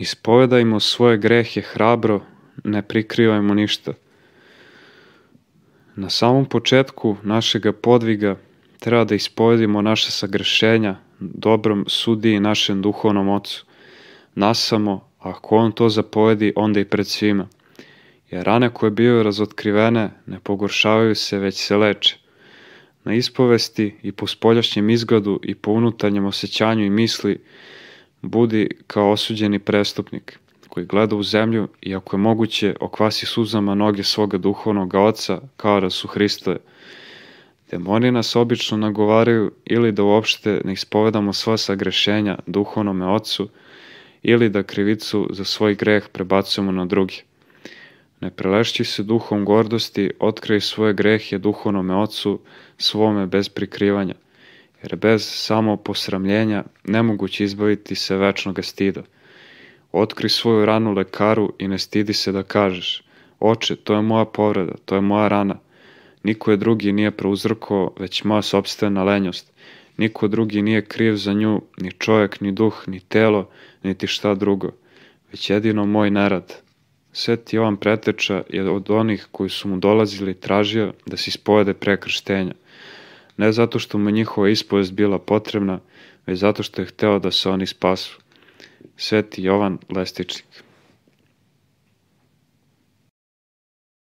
Ispovedajmo svoje grehe hrabro, ne prikrivajmo ništa. Na samom početku našega podviga treba da ispovedimo naše sagrešenja dobrom sudiji i našem duhovnom ocu. Nasamo, ako on to zapovedi, onda i pred svima. Jer rane koje bio razotkrivene ne pogoršavaju se, već se leče. Na ispovesti i po spoljašnjem izgledu i po unutarnjem osjećanju i misli, budi kao osuđeni prestupnik koji gleda u zemlju i ako je moguće okvasi suzama noge svoga duhovnog oca kao da su Hristoje. Demoni nas obično nagovaraju ili da uopšte ne ispovedamo sva sagrešenja duhovnome ocu ili da krivicu za svoj greh prebacujemo na drugi. Ne prelešći se duhom gordosti, otkrij svoje grehe duhovnome ocu, svome bez prikrivanja – jer bez samo posramljenja nemoguće izbaviti se večnog stida. Otkri svoju ranu lekaru i ne stidi se da kažeš, oče, to je moja povreda, to je moja rana. Niko je drugi nije prouzrko, već moja sobstvena lenjost. Niko drugi nije kriv za nju, ni čovjek, ni duh, ni telo, niti šta drugo, već jedino moj nerad. Sveti Jovan Preteča je od onih koji su mu dolazili tražio da se ispovede prekrštenja. krštenja ne zato što mu njihova ispovest bila potrebna, već zato što je hteo da se oni spasu. Sveti Jovan Lestičnik